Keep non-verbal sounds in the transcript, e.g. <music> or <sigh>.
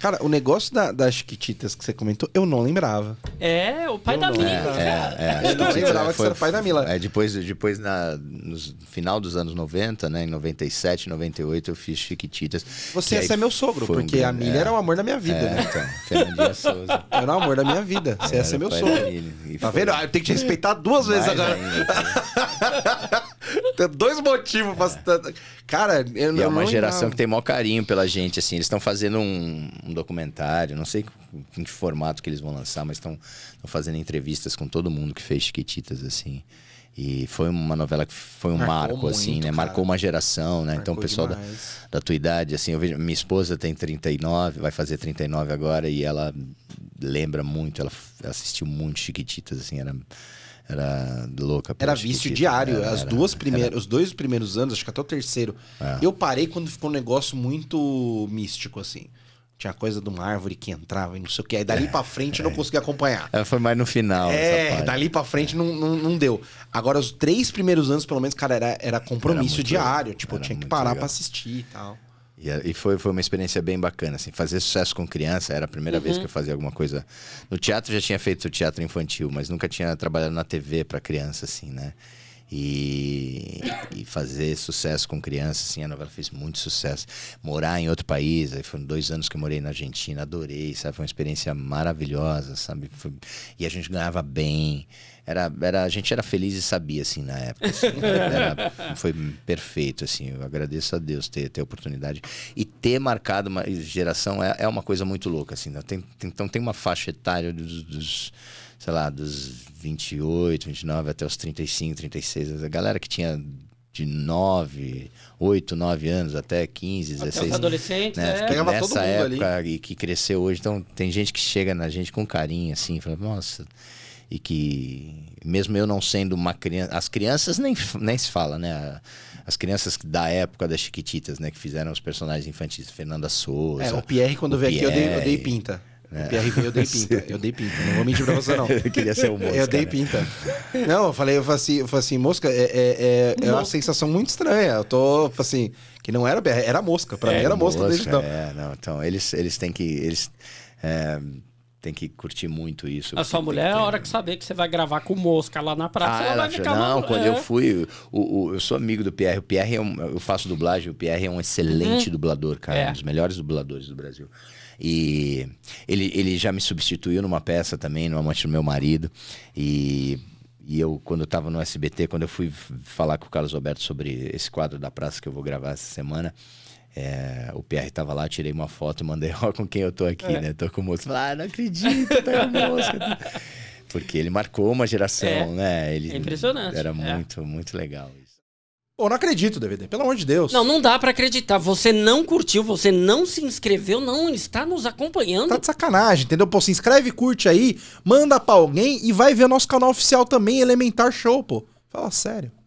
Cara, o negócio da, das chiquititas que você comentou, eu não lembrava. É, o pai eu da Mila, é, É, é, <laughs> eu não lembrava foi, é, que você era o pai da Mila. É, depois, depois na, no final dos anos 90, né? Em 97, 98, eu fiz chiquititas. Você ia ser meu sogro, porque um... a Mila é. era o amor da minha vida, é, né? Então, Fernandinha Souza. <laughs> Era o amor da minha vida. Você ia ser meu sogro. tá foi... vendo? Ah, eu tenho que te respeitar duas Mais vezes agora. <laughs> dois motivos é. pra... Cara, eu, e é uma geração não. que tem maior carinho pela gente, assim. Eles estão fazendo um, um, documentário, não sei em que formato que eles vão lançar, mas estão fazendo entrevistas com todo mundo que fez Chiquititas, assim. E foi uma novela que foi um Marcou marco, assim, muito, assim, né? Cara. Marcou uma geração, né? Marcou então, o pessoal da, da, tua idade, assim, eu vejo. Minha esposa tem 39, vai fazer 39 agora, e ela lembra muito, ela assistiu muito Chiquititas, assim, era era louca. Era vício tipo, diário. Era, as duas primeiras, os dois primeiros anos, acho que até o terceiro, é. eu parei quando ficou um negócio muito místico, assim. Tinha coisa de uma árvore que entrava e não sei o que. Aí dali é, pra frente é. eu não consegui acompanhar. É, foi mais no final. É, dali pra frente não, não, não, deu. Agora, os três primeiros anos, pelo menos, cara, era, era compromisso era muito, diário. Tipo, eu tinha que parar legal. pra assistir e tal. E, foi, foi uma experiência bem bacana, assim. Fazer sucesso com criança era a primeira uhum. vez que eu fazia alguma coisa. No teatro já tinha feito teatro infantil, mas nunca tinha trabalhado na TV para criança, assim, né? E, e, fazer sucesso com crianças, assim, a novela fez muito sucesso. Morar em outro país, aí foram dois anos que eu morei na Argentina, adorei, sabe? Foi uma experiência maravilhosa, sabe? Foi... e a gente ganhava bem, era, era, a gente era feliz e sabia, assim, na época. Assim, <laughs> era, foi perfeito, assim, eu agradeço a Deus ter, ter a oportunidade. E ter marcado uma geração é, é uma coisa muito louca, assim, né? tem, tem, então tem uma faixa etária dos, dos sei lá, dos 28, 29 até os 35, 36. A galera que tinha de 9, 8, 9 anos até 15, 16. Até né? adolescentes, né? É. Nessa época ali. e que cresceu hoje. Então, tem gente que chega na gente com carinho, assim, fala, nossa. E que, mesmo eu não sendo uma criança. As crianças nem, nem se fala, né? As crianças da época das Chiquititas, né? Que fizeram os personagens infantis. Fernanda Souza. É, o Pierre, quando veio aqui, eu dei, eu dei pinta. É. PRV eu dei <laughs> pinta, eu dei pinta, não vou mentir pra você não. <laughs> eu queria ser o Mosca. Eu dei né? pinta. Né? Não, eu falei, eu falei assim, eu falei assim Mosca é, é, é, é uma sensação muito estranha. Eu tô, assim, que não era BR, era Mosca. Pra é, mim era Mosca, mosca desde então. É, não, então eles, eles têm que... Eles, é, tem que curtir muito isso. A sua mulher, ter... a hora que saber que você vai gravar com mosca lá na praça, ah, ela, ela vai ficar Não, quando é. eu fui, o, o, eu sou amigo do Pierre. O Pierre é um, eu faço dublagem, o Pierre é um excelente uhum. dublador, cara, é. um dos melhores dubladores do Brasil. E ele, ele já me substituiu numa peça também, no Amante do Meu Marido. E e eu, quando estava no SBT, quando eu fui falar com o Carlos Alberto sobre esse quadro da praça que eu vou gravar essa semana, é, o PR estava lá, tirei uma foto e mandei, <laughs> ó, com quem eu tô aqui, é. né? Tô com o moço. ah, não acredito, tô tá com o moço. <laughs> Porque ele marcou uma geração, é. né? Ele, é impressionante. Era é. muito, muito legal isso. Eu não acredito, DVD, pelo amor de Deus. Não, não dá para acreditar. Você não curtiu, você não se inscreveu, não está nos acompanhando. Tá de sacanagem, entendeu? Pô, se inscreve, curte aí, manda pra alguém e vai ver o nosso canal oficial também, Elementar Show, pô. Fala sério.